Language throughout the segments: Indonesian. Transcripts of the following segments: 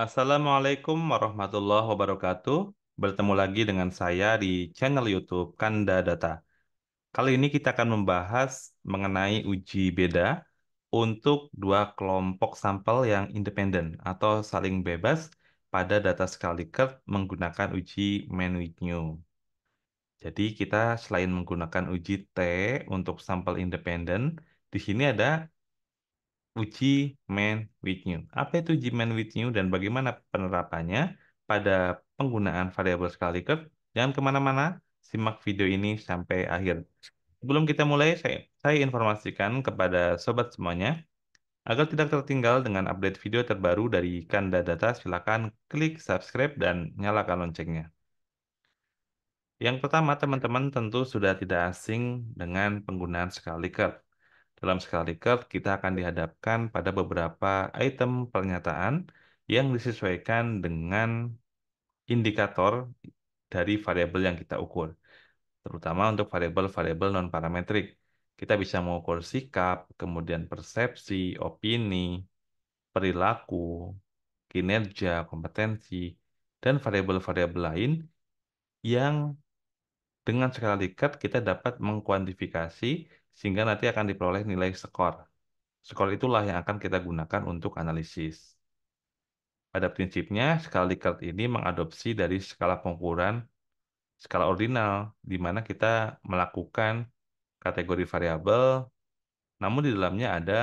Assalamualaikum warahmatullahi wabarakatuh. Bertemu lagi dengan saya di channel YouTube Kanda Data. Kali ini kita akan membahas mengenai uji beda untuk dua kelompok sampel yang independen atau saling bebas pada data Scalicut menggunakan uji Manwignew. Jadi kita selain menggunakan uji T untuk sampel independen, di sini ada uji man with new. Apa itu uji man with new dan bagaimana penerapannya pada penggunaan variabel skala Likert? Jangan kemana-mana, simak video ini sampai akhir. Sebelum kita mulai, saya, saya informasikan kepada sobat semuanya, agar tidak tertinggal dengan update video terbaru dari Kanda Data, silakan klik subscribe dan nyalakan loncengnya. Yang pertama, teman-teman tentu sudah tidak asing dengan penggunaan skala Likert. Dalam skala Likert, kita akan dihadapkan pada beberapa item pernyataan yang disesuaikan dengan indikator dari variabel yang kita ukur, terutama untuk variabel-variabel non-parametrik. Kita bisa mengukur sikap, kemudian persepsi, opini, perilaku, kinerja, kompetensi, dan variabel-variabel lain yang dengan skala dekat kita dapat mengkuantifikasi sehingga nanti akan diperoleh nilai skor. Skor itulah yang akan kita gunakan untuk analisis. Pada prinsipnya, skala Likert ini mengadopsi dari skala pengukuran skala ordinal, di mana kita melakukan kategori variabel, namun di dalamnya ada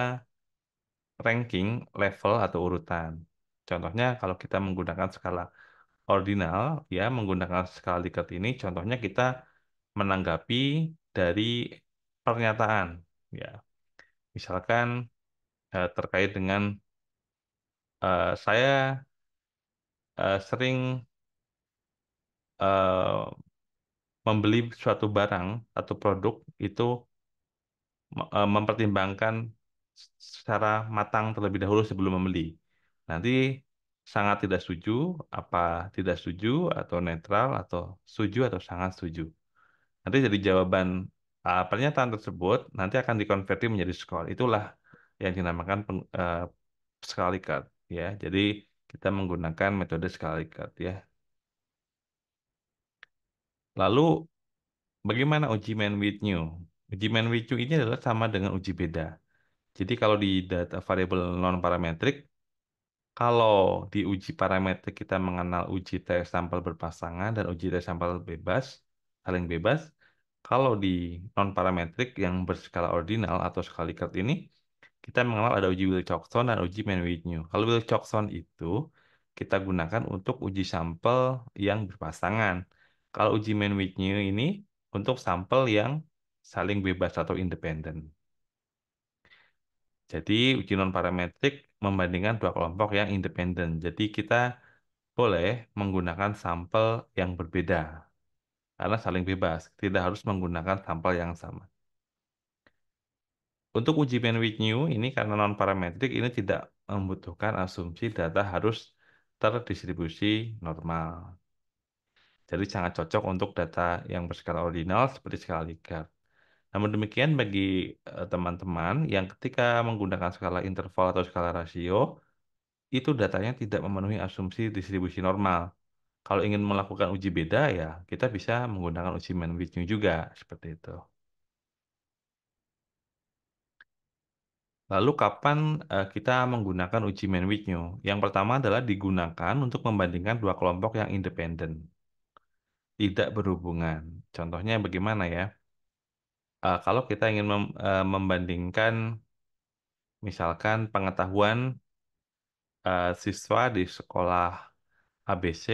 ranking, level, atau urutan. Contohnya, kalau kita menggunakan skala ordinal, ya menggunakan skala Likert ini, contohnya kita menanggapi dari pernyataan ya misalkan eh, terkait dengan eh, saya eh, sering eh, membeli suatu barang atau produk itu eh, mempertimbangkan secara matang terlebih dahulu sebelum membeli nanti sangat tidak setuju, apa tidak setuju, atau netral, atau setuju, atau sangat setuju. Nanti jadi jawaban uh, pernyataan tersebut nanti akan dikonversi menjadi skor. Itulah yang dinamakan pen, uh, sekali ya. Jadi kita menggunakan metode sekali cut ya. Lalu bagaimana uji main with new? Uji main with new ini adalah sama dengan uji beda. Jadi kalau di data variable non parametrik kalau di uji parametrik kita mengenal uji tes sampel berpasangan dan uji tes sampel bebas, saling bebas, kalau di non-parametrik yang berskala ordinal atau Likert ini, kita mengenal ada uji Wilcoxon dan uji Mann-Whitney. Kalau Wilcoxon itu kita gunakan untuk uji sampel yang berpasangan. Kalau uji Mann-Whitney ini untuk sampel yang saling bebas atau independen. Jadi uji non-parametrik membandingkan dua kelompok yang independen. Jadi kita boleh menggunakan sampel yang berbeda karena saling bebas, tidak harus menggunakan sampel yang sama. Untuk uji bandwidth new ini karena non parametrik ini tidak membutuhkan asumsi data harus terdistribusi normal. Jadi sangat cocok untuk data yang berskala ordinal seperti skala Likert. Namun demikian bagi eh, teman-teman yang ketika menggunakan skala interval atau skala rasio itu datanya tidak memenuhi asumsi distribusi normal. Kalau ingin melakukan uji beda ya kita bisa menggunakan uji man View juga, seperti itu. Lalu kapan eh, kita menggunakan uji man View? Yang pertama adalah digunakan untuk membandingkan dua kelompok yang independen. Tidak berhubungan. Contohnya bagaimana ya? Eh, kalau kita ingin eh, membandingkan misalkan pengetahuan siswa di sekolah ABC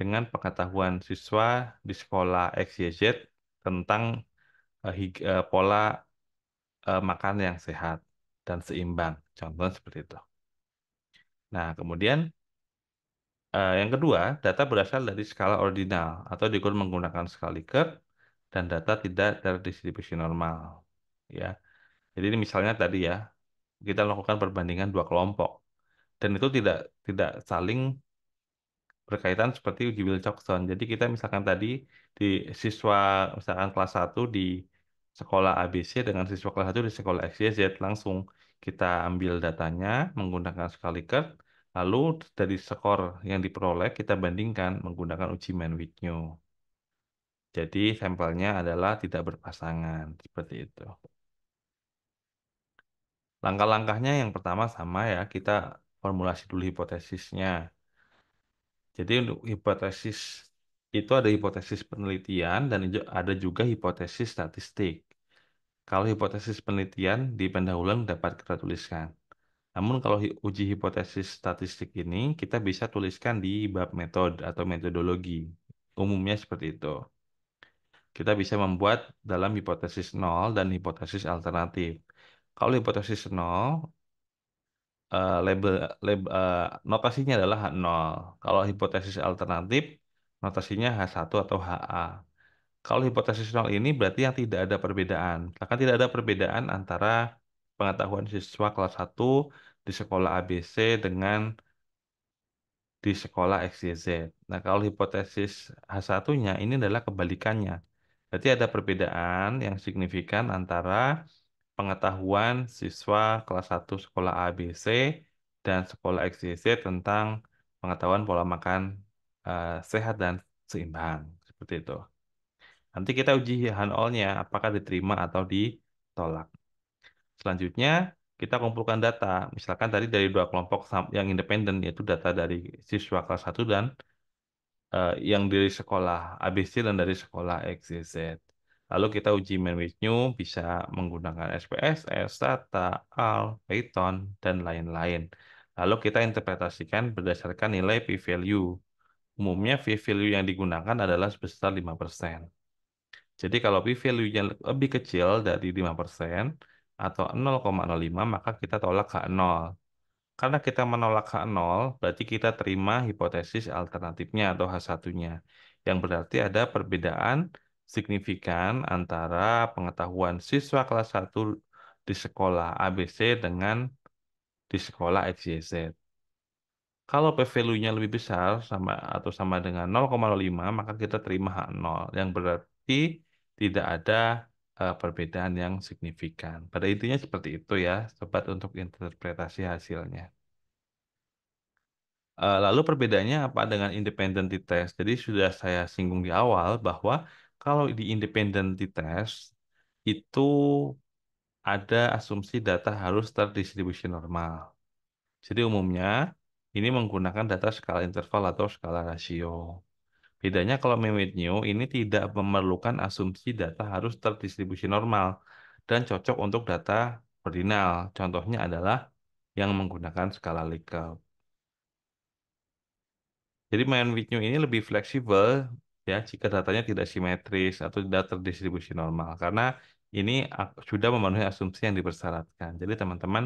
dengan pengetahuan siswa di sekolah XYZ tentang uh, pola uh, makan yang sehat dan seimbang. Contohnya seperti itu. Nah, kemudian uh, yang kedua, data berasal dari skala ordinal atau diukur menggunakan skala Likert dan data tidak dari distribusi normal. Ya, jadi ini misalnya tadi ya kita lakukan perbandingan dua kelompok dan itu tidak tidak saling berkaitan seperti uji Wilcoxon. Jadi kita misalkan tadi di siswa misalkan kelas 1 di sekolah ABC dengan siswa kelas 1 di sekolah XYZ langsung kita ambil datanya menggunakan Scaliker lalu dari skor yang diperoleh kita bandingkan menggunakan uji Mann-Whitney. Jadi sampelnya adalah tidak berpasangan seperti itu. Langkah-langkahnya yang pertama sama ya, kita formulasi dulu hipotesisnya. Jadi untuk hipotesis itu ada hipotesis penelitian dan ada juga hipotesis statistik. Kalau hipotesis penelitian di pendahuluan dapat kita tuliskan. Namun kalau uji hipotesis statistik ini kita bisa tuliskan di bab metode atau metodologi. Umumnya seperti itu. Kita bisa membuat dalam hipotesis nol dan hipotesis alternatif. Kalau hipotesis nol Eh, label, label uh, notasinya adalah H0. Kalau hipotesis alternatif, notasinya H1 atau HA. Kalau hipotesis nol ini berarti yang tidak ada perbedaan. Misalkan tidak ada perbedaan antara pengetahuan siswa kelas 1 di sekolah ABC dengan di sekolah XYZ. Nah, kalau hipotesis H1-nya ini adalah kebalikannya. Berarti ada perbedaan yang signifikan antara pengetahuan siswa kelas 1 sekolah ABC dan sekolah XYZ tentang pengetahuan pola makan uh, sehat dan seimbang. Seperti itu. Nanti kita uji all-nya apakah diterima atau ditolak. Selanjutnya, kita kumpulkan data. Misalkan tadi dari dua kelompok yang independen, yaitu data dari siswa kelas 1 dan uh, yang dari sekolah ABC dan dari sekolah XYZ. Lalu kita uji main with new bisa menggunakan SPSS, Tata, AL, Python, dan lain-lain. Lalu kita interpretasikan berdasarkan nilai p-value. Umumnya p-value yang digunakan adalah sebesar 5%. Jadi kalau p value yang lebih kecil dari 5% atau 0,05 maka kita tolak H0. Karena kita menolak H0, berarti kita terima hipotesis alternatifnya atau H1-nya, yang berarti ada perbedaan signifikan antara pengetahuan siswa kelas 1 di sekolah ABC dengan di sekolah XYZ. Kalau P value-nya lebih besar sama atau sama dengan 0,05 maka kita terima H0 yang berarti tidak ada uh, perbedaan yang signifikan. Pada intinya seperti itu ya, sobat untuk interpretasi hasilnya. Uh, lalu perbedaannya apa dengan independent test? Jadi sudah saya singgung di awal bahwa kalau di independent test itu ada asumsi data harus terdistribusi normal. Jadi umumnya ini menggunakan data skala interval atau skala rasio. Bedanya kalau mimit New ini tidak memerlukan asumsi data harus terdistribusi normal dan cocok untuk data ordinal. Contohnya adalah yang menggunakan skala Likert. Jadi mimit new ini lebih fleksibel ya jika datanya tidak simetris atau tidak terdistribusi normal karena ini sudah memenuhi asumsi yang dipersyaratkan. Jadi teman-teman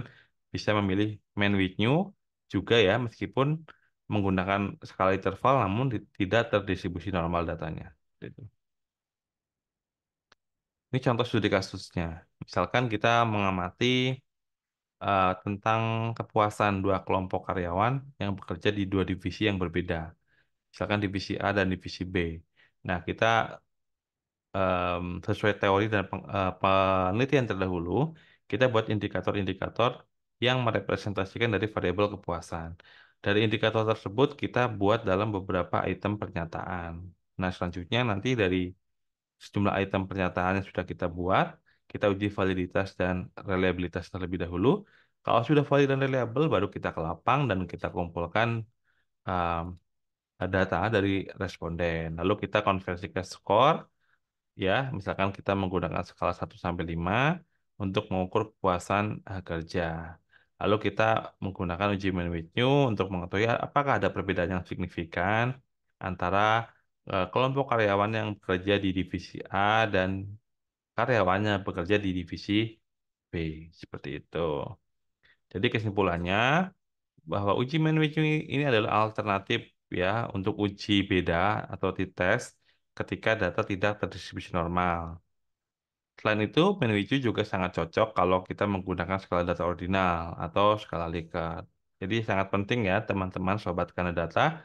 bisa memilih main with new juga ya meskipun menggunakan skala interval namun tidak terdistribusi normal datanya. Gitu. Ini contoh studi kasusnya. Misalkan kita mengamati uh, tentang kepuasan dua kelompok karyawan yang bekerja di dua divisi yang berbeda misalkan divisi A dan divisi B. Nah, kita um, sesuai teori dan peng- uh, penelitian terdahulu, kita buat indikator-indikator yang merepresentasikan dari variabel kepuasan. Dari indikator tersebut kita buat dalam beberapa item pernyataan. Nah, selanjutnya nanti dari sejumlah item pernyataan yang sudah kita buat, kita uji validitas dan reliabilitas terlebih dahulu. Kalau sudah valid dan reliable, baru kita ke lapang dan kita kumpulkan um, data dari responden. Lalu kita konversi ke skor, ya misalkan kita menggunakan skala 1 sampai 5 untuk mengukur kepuasan eh, kerja. Lalu kita menggunakan uji man with new untuk mengetahui apakah ada perbedaan yang signifikan antara eh, kelompok karyawan yang bekerja di divisi A dan karyawannya bekerja di divisi B. Seperti itu. Jadi kesimpulannya bahwa uji man with ini adalah alternatif ya untuk uji beda atau t-test ketika data tidak terdistribusi normal. Selain itu, Menuju juga sangat cocok kalau kita menggunakan skala data ordinal atau skala Likert. Jadi sangat penting ya teman-teman sobat karena data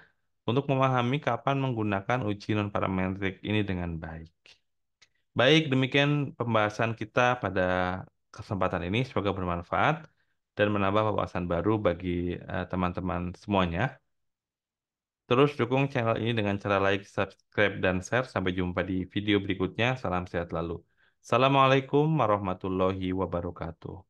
untuk memahami kapan menggunakan uji nonparametrik ini dengan baik. Baik, demikian pembahasan kita pada kesempatan ini semoga bermanfaat dan menambah wawasan baru bagi eh, teman-teman uh, teman -teman semuanya. Terus dukung channel ini dengan cara like, subscribe, dan share. Sampai jumpa di video berikutnya. Salam sehat selalu. Assalamualaikum warahmatullahi wabarakatuh.